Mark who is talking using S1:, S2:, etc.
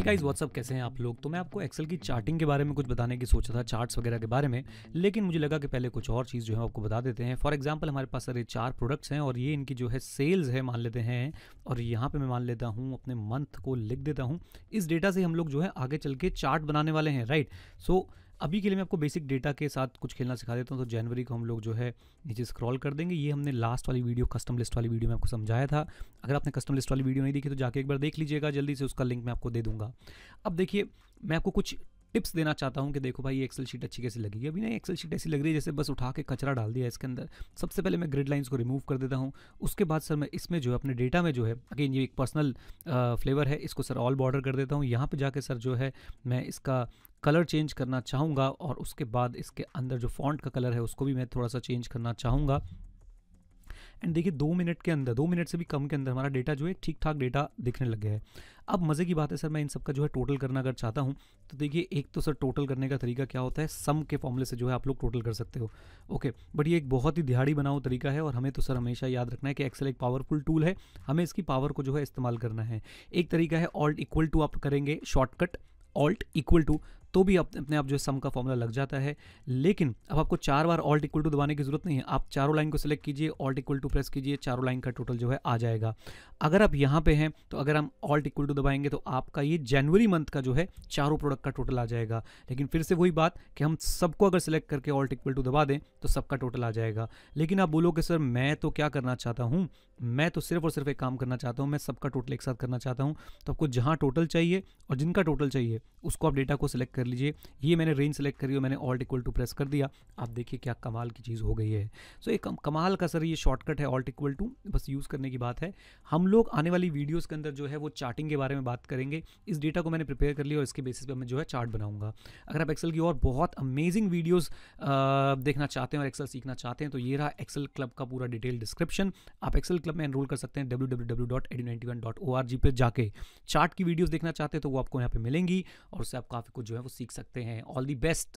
S1: hey guys what's up कैसे हैं आप लोग तो मैं आपको एक्सेल की चार्टिंग के बारे में कुछ बताने की सोचा था चार्ट्स वगैरह के बारे में लेकिन मुझे लगा कि पहले कुछ और चीज़ जो है आपको बता देते हैं फॉर एग्जांपल हमारे पास ये चार प्रोडक्ट्स हैं और ये इनकी जो है सेल्स है मान लेते हैं और यहाँ पर मैं मान लेता हूँ अपने मंथ को लिख देता हूँ इस डेटा से हम लोग जो है आगे चल के चार्ट बनाने वाले हैं राइट सो so, अभी के लिए मैं आपको बेसिक डेटा के साथ कुछ खेलना सिखा देता हूँ तो जनवरी को हम लोग जो है नीचे स्क्रॉल कर देंगे ये हमने लास्ट वाली वीडियो कस्टम लिस्ट वाली वीडियो में आपको समझाया था अगर आपने कस्टम लिस्ट वाली वीडियो नहीं देखी तो जाके एक बार देख लीजिएगा जल्दी से उसका लिंक मैं आपको दे दूंगा अब देखिए मैं आपको कुछ टिप्स देना चाहता हूँ कि देखो भाई ये एक्सेल शीट अच्छी कैसी लगी अभी नहीं एक्सेल शीट ऐसी लग रही है जैसे बस उठा के कचरा डाल दिया इसके अंदर सबसे पहले मैं ग्रिड लाइन्स को रिमूव कर देता हूँ उसके बाद सर मैं इसमें जो है अपने डेटा में जो है अगेन ये एक पर्सनल फ्लेवर है इसको सर ऑल बॉर्डर कर देता हूँ यहाँ पर जाके सर जो है मैं इसका कलर चेंज करना चाहूँगा और उसके बाद इसके अंदर जो फॉन्ट का कलर है उसको भी मैं थोड़ा सा चेंज करना चाहूँगा एंड देखिए दो मिनट के अंदर दो मिनट से भी कम के अंदर हमारा डेटा जो है ठीक ठाक डेटा दिखने लग गया है अब मज़े की बात है सर मैं इन सब का जो है टोटल करना अगर चाहता हूँ तो देखिए एक तो सर टोटल करने का तरीका क्या होता है सम के फॉर्मूले से जो है आप लोग टोटल कर सकते हो ओके बट ये एक बहुत ही दिहाड़ी बनाओ तरीका है और हमें तो सर हमेशा याद रखना है कि एक्सेल एक पावरफुल टूल है हमें इसकी पावर को जो है इस्तेमाल करना है एक तरीका है ऑल्ट इक्वल टू आप करेंगे शॉर्टकट ऑल्ट इक्वल टू तो भी आप अपने आप जो है सम का फॉर्मूला लग जाता है लेकिन अब आपको चार बार ऑल्ट इक्वल टू दबाने की जरूरत नहीं है आप चारों लाइन को सिलेक्ट कीजिए ऑल्ट इक्वल टू प्रेस कीजिए चारों लाइन का टोटल जो है आ जाएगा अगर आप यहाँ पे हैं तो अगर हम ऑल्ट इक्वल टू दबाएंगे तो आपका ये जनवरी मंथ का जो है चारों प्रोडक्ट का टोटल आ जाएगा लेकिन फिर से वही बात कि हम सबको अगर सिलेक्ट करके ऑल्ट इक्वल टू दबा दें तो सबका टोटल आ जाएगा लेकिन आप बोलोगे सर मैं तो क्या करना चाहता हूँ मैं तो सिर्फ और सिर्फ एक काम करना चाहता हूँ मैं सबका टोटल एक साथ करना चाहता हूँ तो आपको जहाँ टोटल चाहिए और जिनका टोटल चाहिए उसको आप डेटा को सिलेक्ट कर लीजिए ये मैंने रेंज सेलेक्ट करी और मैंने ऑल्ट इक्वल टू प्रेस कर दिया आप देखिए क्या कमाल की चीज़ हो गई है सो so, एक कमाल का सर ये शॉर्टकट है ऑल्ट इक्वल टू बस यूज़ करने की बात है हम लोग आने वाली वीडियोज़ के अंदर जो है वो चार्टिंग के बारे में बात करेंगे इस डेटा को मैंने प्रिपेयर कर लिया और इसके बेसिस पर मैं जो है चार्ट बनाऊँगा अगर आप एक्सल की और बहुत अमेजिंग वीडियोज़ देखना चाहते हैं और एक्सल सीखना चाहते हैं तो ये रहा एक्सल क्लब का पूरा डिटेल डिस्क्रिप्शन आप एक्सल क्लब में एनरोल कर सकते हैं डब्ल्यू पर जाके चार्ट की वीडियोज़ देखना चाहते हैं तो वो आपको यहाँ पर मिलेंगी और उससे आप काफ़ी कुछ जो है वो सीख सकते हैं ऑल दी बेस्ट